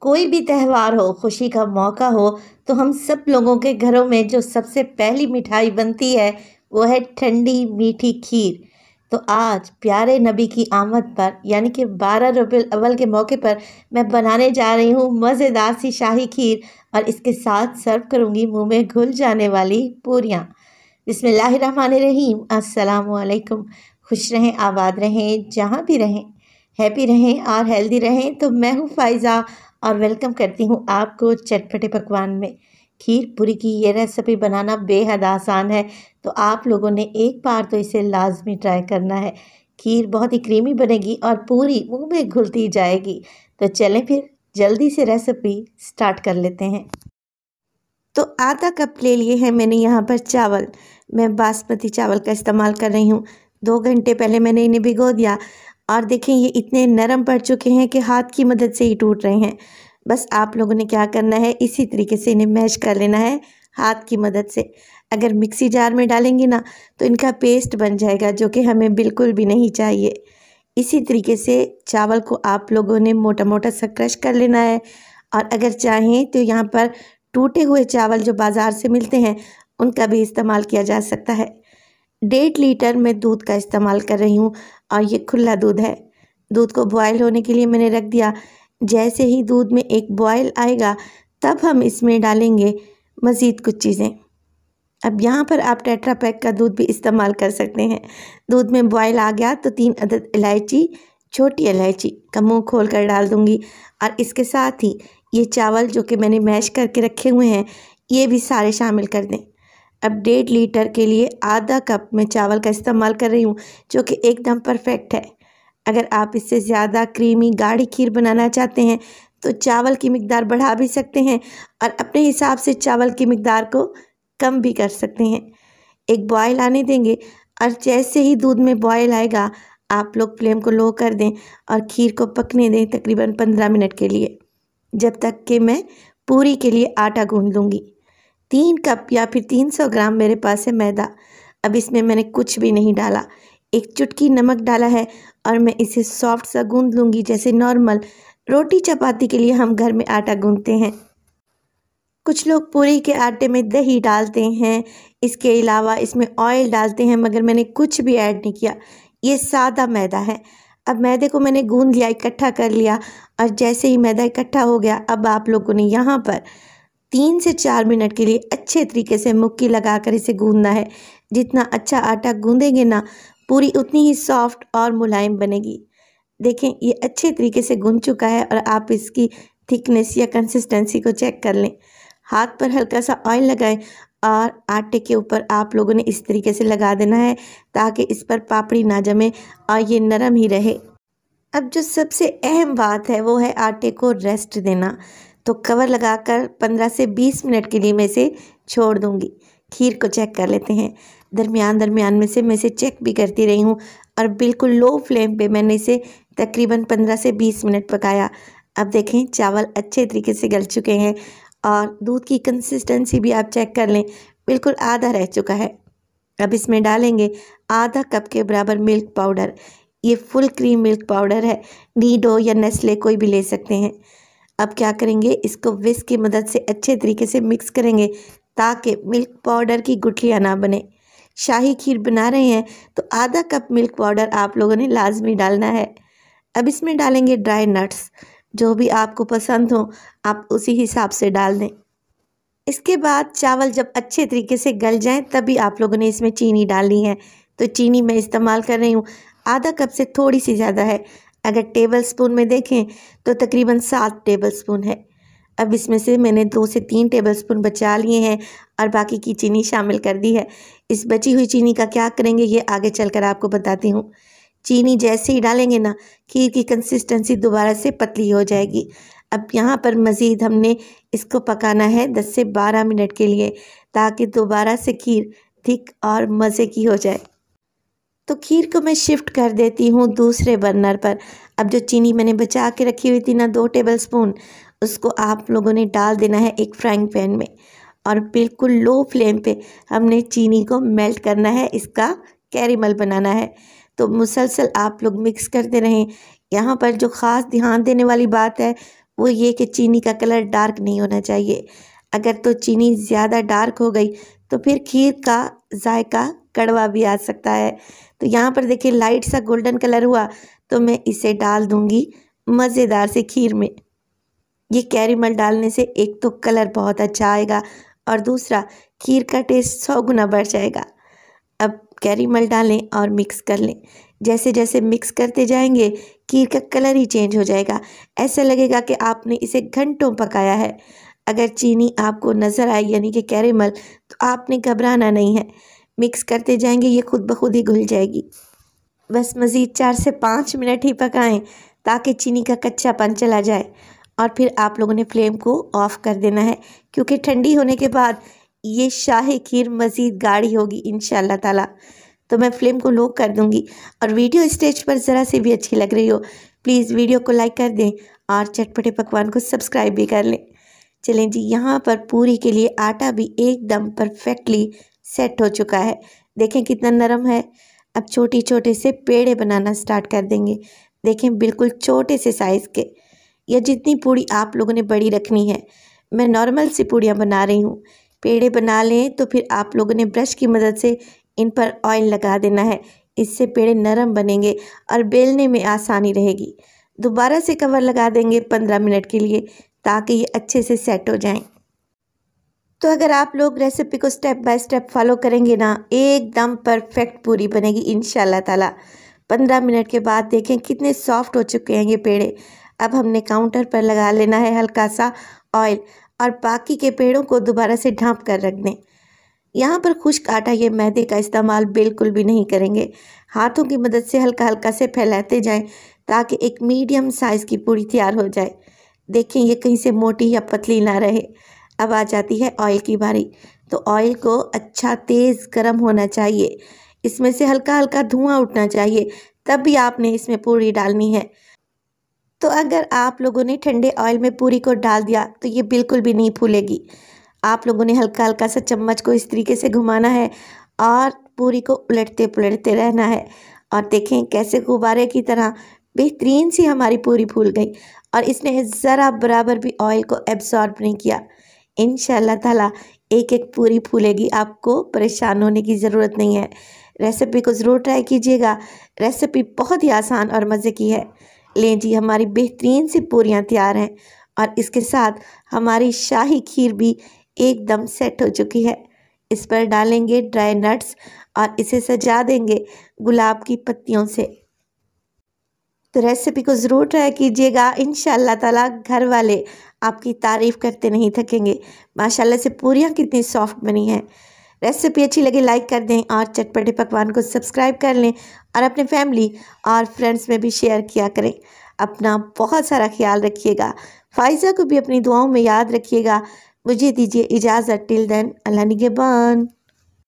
कोई भी त्यौहार हो खुशी का मौका हो तो हम सब लोगों के घरों में जो सबसे पहली मिठाई बनती है वो है ठंडी मीठी खीर तो आज प्यारे नबी की आमद पर यानी कि बारह रुपये अव्वल के मौके पर मैं बनाने जा रही हूँ मज़ेदार सी शाही खीर और इसके साथ सर्व करूँगी मुँह में घुल जाने वाली पूरियाँ लाहिर रहीम वालेकुम खुश रहें आबाद रहें जहाँ भी रहें हैप्पी रहें और हेल्दी रहें तो मैं हूँ फाइज़ा और वेलकम करती हूँ आपको चटपटे पकवान में खीर पूरी की ये रेसिपी बनाना बेहद आसान है तो आप लोगों ने एक बार तो इसे लाजमी ट्राई करना है खीर बहुत ही क्रीमी बनेगी और पूरी मुँह में घुलती जाएगी तो चलें फिर जल्दी से रेसिपी स्टार्ट कर लेते हैं तो आधा कप ले लिए हैं मैंने यहाँ पर चावल मैं बासमती चावल का इस्तेमाल कर रही हूँ दो घंटे पहले मैंने इन्हें भिगो दिया और देखें ये इतने नरम पड़ चुके हैं कि हाथ की मदद से ही टूट रहे हैं बस आप लोगों ने क्या करना है इसी तरीके से इन्हें मैश कर लेना है हाथ की मदद से अगर मिक्सी जार में डालेंगे ना तो इनका पेस्ट बन जाएगा जो कि हमें बिल्कुल भी नहीं चाहिए इसी तरीके से चावल को आप लोगों ने मोटा मोटा सा क्रश कर लेना है और अगर चाहें तो यहाँ पर टूटे हुए चावल जो बाज़ार से मिलते हैं उनका भी इस्तेमाल किया जा सकता है डेढ़ लीटर मैं दूध का इस्तेमाल कर रही हूँ और ये खुला दूध है दूध को बॉयल होने के लिए मैंने रख दिया जैसे ही दूध में एक बॉयल आएगा तब हम इसमें डालेंगे मज़ीद कुछ चीज़ें अब यहाँ पर आप टेट्रा पैक का दूध भी इस्तेमाल कर सकते हैं दूध में बॉयल आ गया तो तीन अदद इलायची छोटी इलायची का मुँह खोल कर डाल दूँगी और इसके साथ ही ये चावल जो कि मैंने मैश करके रखे हुए हैं ये भी सारे शामिल कर दें अब डेढ़ लीटर के लिए आधा कप मैं चावल का इस्तेमाल कर रही हूँ जो कि एकदम परफेक्ट है अगर आप इससे ज़्यादा क्रीमी गाढ़ी खीर बनाना चाहते हैं तो चावल की मकदार बढ़ा भी सकते हैं और अपने हिसाब से चावल की मकदार को कम भी कर सकते हैं एक बॉयल आने देंगे और जैसे ही दूध में बॉयल आएगा आप लोग फ्लेम को लो कर दें और खीर को पकने दें तकरीबन पंद्रह मिनट के लिए जब तक कि मैं पूरी के लिए आटा गूँध लूँगी तीन कप या फिर तीन सौ ग्राम मेरे पास है मैदा अब इसमें मैंने कुछ भी नहीं डाला एक चुटकी नमक डाला है और मैं इसे सॉफ्ट सा गूंद लूँगी जैसे नॉर्मल रोटी चपाती के लिए हम घर में आटा गूंदते हैं कुछ लोग पूरी के आटे में दही डालते हैं इसके अलावा इसमें ऑयल डालते हैं मगर मैंने कुछ भी ऐड नहीं किया ये सादा मैदा है अब मैदे को मैंने गूंद लिया इकट्ठा कर लिया और जैसे ही मैदा इकट्ठा हो गया अब आप लोगों ने यहाँ पर तीन से चार मिनट के लिए अच्छे तरीके से मुक्की लगाकर इसे गूंदना है जितना अच्छा आटा गूंदेंगे ना पूरी उतनी ही सॉफ्ट और मुलायम बनेगी देखें ये अच्छे तरीके से गूंद चुका है और आप इसकी थिकनेस या कंसिस्टेंसी को चेक कर लें हाथ पर हल्का सा ऑयल लगाएं और आटे के ऊपर आप लोगों ने इस तरीके से लगा देना है ताकि इस पर पापड़ी ना जमे और ये नरम ही रहे अब जो सबसे अहम बात है वो है आटे को रेस्ट देना तो कवर लगाकर 15 से 20 मिनट के लिए मैं इसे छोड़ दूँगी खीर को चेक कर लेते हैं दरमियान दरमियान में से मैं इसे चेक भी करती रही हूँ और बिल्कुल लो फ्लेम पे मैंने इसे तकरीबन 15 से 20 मिनट पकाया अब देखें चावल अच्छे तरीके से गल चुके हैं और दूध की कंसिस्टेंसी भी आप चेक कर लें बिल्कुल आधा रह चुका है अब इसमें डालेंगे आधा कप के बराबर मिल्क पाउडर ये फुल क्रीम मिल्क पाउडर है नीडो या नेस्ले कोई भी ले सकते हैं अब क्या करेंगे इसको विस्क की मदद से अच्छे तरीके से मिक्स करेंगे ताकि मिल्क पाउडर की गुठलियाँ ना बने शाही खीर बना रहे हैं तो आधा कप मिल्क पाउडर आप लोगों ने लाजमी डालना है अब इसमें डालेंगे ड्राई नट्स जो भी आपको पसंद हो आप उसी हिसाब से डाल दें इसके बाद चावल जब अच्छे तरीके से गल जाएं तभी आप लोगों ने इसमें चीनी डालनी है तो चीनी मैं इस्तेमाल कर रही हूँ आधा कप से थोड़ी सी ज़्यादा है अगर टेबल स्पून में देखें तो तकरीबन सात टेबल स्पून है अब इसमें से मैंने दो से तीन टेबल स्पून बचा लिए हैं और बाकी की चीनी शामिल कर दी है इस बची हुई चीनी का क्या करेंगे ये आगे चल कर आपको बताती हूँ चीनी जैसे ही डालेंगे ना खीर की कंसिस्टेंसी दोबारा से पतली हो जाएगी अब यहाँ पर मज़ीद हमने इसको पकाना है दस से बारह मिनट के लिए ताकि दोबारा से खीर थिक और मज़े की हो जाए तो खीर को मैं शिफ्ट कर देती हूँ दूसरे बर्नर पर अब जो चीनी मैंने बचा के रखी हुई थी ना दो टेबल स्पून उसको आप लोगों ने डाल देना है एक फ्राइंग पैन में और बिल्कुल लो फ्लेम पे हमने चीनी को मेल्ट करना है इसका कैरीमल बनाना है तो मुसलसल आप लोग मिक्स करते रहें यहाँ पर जो ख़ास ध्यान देने वाली बात है वो ये कि चीनी का कलर डार्क नहीं होना चाहिए अगर तो चीनी ज़्यादा डार्क हो गई तो फिर खीर का जायका कड़वा भी आ सकता है तो यहाँ पर देखिए लाइट सा गोल्डन कलर हुआ तो मैं इसे डाल दूँगी मज़ेदार से खीर में ये कैरीमल डालने से एक तो कलर बहुत अच्छा आएगा और दूसरा खीर का टेस्ट सौ गुना बढ़ जाएगा अब कैरीमल डालें और मिक्स कर लें जैसे जैसे मिक्स करते जाएंगे खीर का कलर ही चेंज हो जाएगा ऐसा लगेगा कि आपने इसे घंटों पकाया है अगर चीनी आपको नज़र आई यानी कि कैरेमल तो आपने घबराना नहीं है मिक्स करते जाएंगे ये खुद ब खुद ही घुल जाएगी बस मज़ीद चार से पाँच मिनट ही पकाएं ताकि चीनी का कच्चापन चला जाए और फिर आप लोगों ने फ्लेम को ऑफ़ कर देना है क्योंकि ठंडी होने के बाद ये शाही खीर मज़ीद गाढ़ी होगी इन ताला तो मैं फ्लेम को लो कर दूँगी और वीडियो स्टेज पर ज़रा सी भी अच्छी लग रही हो प्लीज़ वीडियो को लाइक कर दें और चटपटे पकवान को सब्सक्राइब भी कर लें चलें जी यहाँ पर पूरी के लिए आटा भी एकदम परफेक्टली सेट हो चुका है देखें कितना नरम है अब छोटी छोटे से पेड़े बनाना स्टार्ट कर देंगे देखें बिल्कुल छोटे से साइज़ के या जितनी पूड़ी आप लोगों ने बड़ी रखनी है मैं नॉर्मल सी पूड़ियाँ बना रही हूँ पेड़े बना लें तो फिर आप लोगों ने ब्रश की मदद से इन पर ऑयल लगा देना है इससे पेड़े नरम बनेंगे और बेलने में आसानी रहेगी दोबारा से कवर लगा देंगे पंद्रह मिनट के लिए ताकि ये अच्छे से सेट हो जाएं तो अगर आप लोग रेसिपी को स्टेप बाय स्टेप फॉलो करेंगे ना एकदम परफेक्ट पूरी बनेगी इन ताला पंद्रह मिनट के बाद देखें कितने सॉफ्ट हो चुके हैं ये पेड़े अब हमने काउंटर पर लगा लेना है हल्का सा ऑयल और बाकी के पेड़ों को दोबारा से ढांप कर रख दें यहाँ पर खुश्क आटा ये मैदे का इस्तेमाल बिल्कुल भी नहीं करेंगे हाथों की मदद से हल्का हल्का से फैलाते जाएँ ताकि एक मीडियम साइज़ की पूड़ी तैयार हो जाए देखें ये कहीं से मोटी या पतली ना रहे अब आ जाती है ऑयल की बारी तो ऑयल को अच्छा तेज़ गर्म होना चाहिए इसमें से हल्का हल्का धुआं उठना चाहिए तब भी आपने इसमें पूरी डालनी है तो अगर आप लोगों ने ठंडे ऑयल में पूरी को डाल दिया तो ये बिल्कुल भी नहीं फूलेगी आप लोगों ने हल्का हल्का सा चम्मच को इस तरीके से घुमाना है और पूरी को उलटते पुलटते रहना है और देखें कैसे गुब्बारे की तरह बेहतरीन सी हमारी पूरी फूल गई और इसने ज़रा बराबर भी ऑयल को एब्जॉर्ब नहीं किया इन ताला एक एक पूरी फूलेगी आपको परेशान होने की ज़रूरत नहीं है रेसिपी को ज़रूर ट्राई कीजिएगा रेसिपी बहुत ही आसान और मज़े की है लें जी हमारी बेहतरीन सी पूरियाँ तैयार हैं और इसके साथ हमारी शाही खीर भी एकदम सेट हो चुकी है इस पर डालेंगे ड्राई नट्स और इसे सजा देंगे गुलाब की पत्तियों से तो रेसिपी को ज़रूर ट्राई कीजिएगा इन ताला घर वाले आपकी तारीफ़ करते नहीं थकेंगे माशाल्लाह से पूरियाँ कितनी सॉफ्ट बनी हैं रेसिपी अच्छी लगे लाइक कर दें और चटपटे पकवान को सब्सक्राइब कर लें और अपने फैमिली और फ्रेंड्स में भी शेयर किया करें अपना बहुत सारा ख्याल रखिएगा फाइजा को भी अपनी दुआओं में याद रखिएगा मुझे दीजिए इजाज़त टिल देन अल्लाह निगेबान